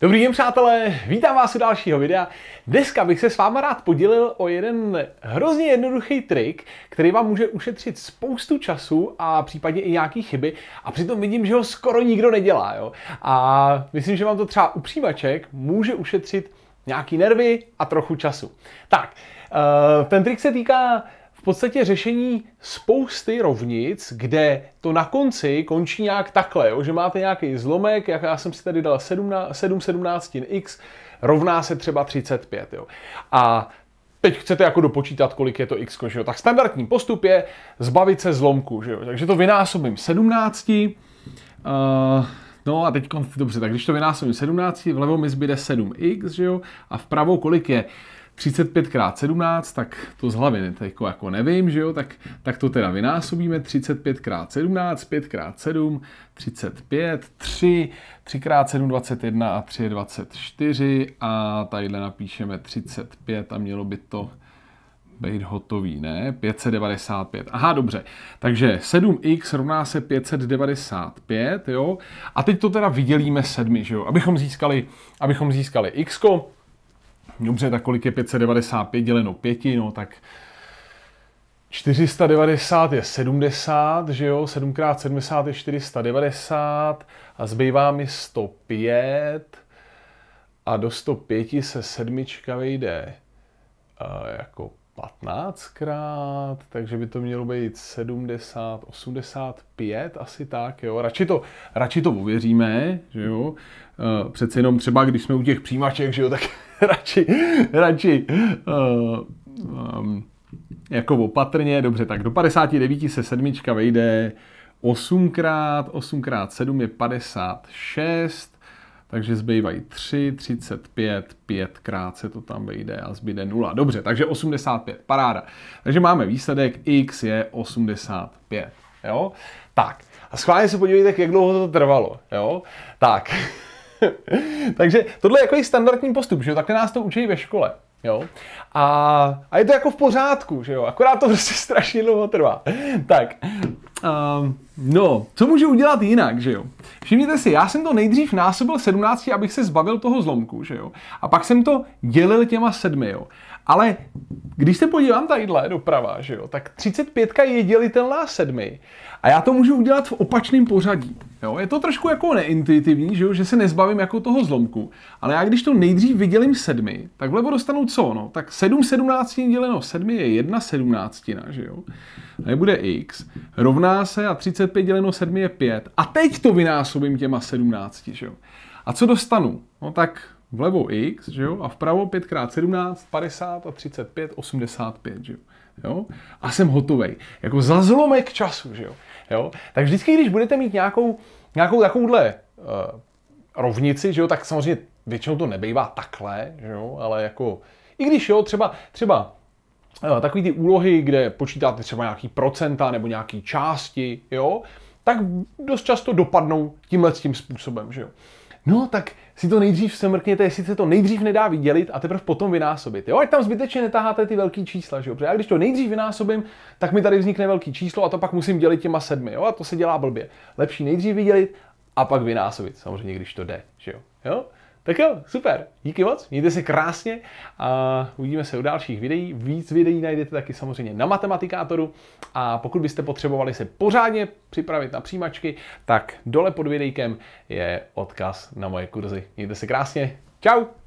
Dobrý den přátelé, vítám vás u dalšího videa. Dneska bych se s váma rád podělil o jeden hrozně jednoduchý trik, který vám může ušetřit spoustu času a případně i nějaký chyby a přitom vidím, že ho skoro nikdo nedělá. Jo? A myslím, že vám to třeba u přijímaček může ušetřit nějaký nervy a trochu času. Tak, eh, ten trik se týká podstatě řešení spousty rovnic, kde to na konci končí nějak takhle, jo? že máte nějaký zlomek, jak já jsem si tady dal 17, 7 17 x, rovná se třeba 35. Jo? A teď chcete jako dopočítat, kolik je to x končilo. Tak standardní postup je zbavit se zlomku. Že jo? Takže to vynásobím 17. Uh, eh, no a teď, dobře, tak když to vynásobím 17, vlevo mi zbyde 7x, že jo? A vpravo kolik je? 35 krát 17, tak to z hlavy jako, jako nevím, že jo, tak, tak to teda vynásobíme, 35 krát 17, 5 krát 7, 35, 3, 3 krát 7, 21 a 3 je 24 a tadyhle napíšeme 35 a mělo by to být hotový, ne? 595. Aha, dobře. Takže 7x rovná se 595, jo? A teď to teda vydělíme sedmi, že jo? Abychom získali, abychom získali x, -ko, dobře, tak kolik je 595 děleno 5, no tak 490 je 70, že jo, 7 x 70 je 490 a zbývá mi 105 a do 105 se sedmička vejde uh, jako 15krát, takže by to mělo být 70, 85 asi tak, jo. Radši to, radši to uvěříme, že jo. Eh, přece jenom třeba, když jsme u těch přijímaček, že jo, tak radši, radši uh, um, jako opatrně, dobře, tak do 59 se sedmička vejde 8 krát, 8 krát 7 je 56, takže zbývají 3, 35, 5 krát se to tam vejde a zbyde 0. Dobře, takže 85, paráda. Takže máme výsledek, x je 85, jo? Tak, a schválně se podívejte, jak dlouho to trvalo, jo? Tak, takže tohle je jako standardní postup, že jo? Takhle nás to učí ve škole. Jo? A, a je to jako v pořádku, že jo? Akorát to prostě strašně dlouho trvá. tak, um, no, co můžu udělat jinak, že jo? Všimněte si, já jsem to nejdřív násobil 17, abych se zbavil toho zlomku, že jo? A pak jsem to dělil těma sedmi, jo? Ale když se podívám tadyhle doprava, že jo, tak 35 je dělitelná sedmi a já to můžu udělat v opačném pořadí. Jo? Je to trošku jako neintuitivní, že, jo? že se nezbavím jako toho zlomku, ale já když to nejdřív vydělím sedmi, tak vlevo dostanu co? No? Tak 7 17 děleno sedmi je 1 sedmnáctina, že jo? A bude x, rovná se a 35 děleno 7 je 5. A teď to vynáším vynásobím těma 17, že jo. A co dostanu? No tak vlevo x, že jo, a vpravo 5 x 17, 50 a 35, 85, že jo. Jo? A jsem hotový. Jako za zlomek času, že jo? jo? Tak vždycky, když budete mít nějakou, nějakou takovouhle uh, rovnici, že jo, tak samozřejmě většinou to nebejvá takhle, že jo, ale jako, i když jo, třeba, třeba eh, takový ty úlohy, kde počítáte třeba nějaký procenta nebo nějaký části, jo, tak dost často dopadnou tímhle tím způsobem, že jo. No, tak si to nejdřív semrkněte, jestli se to nejdřív nedá vydělit a teprve potom vynásobit. Jo, ať tam zbytečně netaháte ty velký čísla, že jo? Protože já když to nejdřív vynásobím, tak mi tady vznikne velký číslo a to pak musím dělit těma sedmi, jo? A to se dělá blbě. Lepší nejdřív vydělit a pak vynásobit, samozřejmě, když to jde, že jo? jo? Tak jo, super, díky moc, mějte se krásně a uvidíme se u dalších videí. Víc videí najdete taky samozřejmě na Matematikátoru a pokud byste potřebovali se pořádně připravit na přijímačky, tak dole pod videjkem je odkaz na moje kurzy. Mějte se krásně, čau!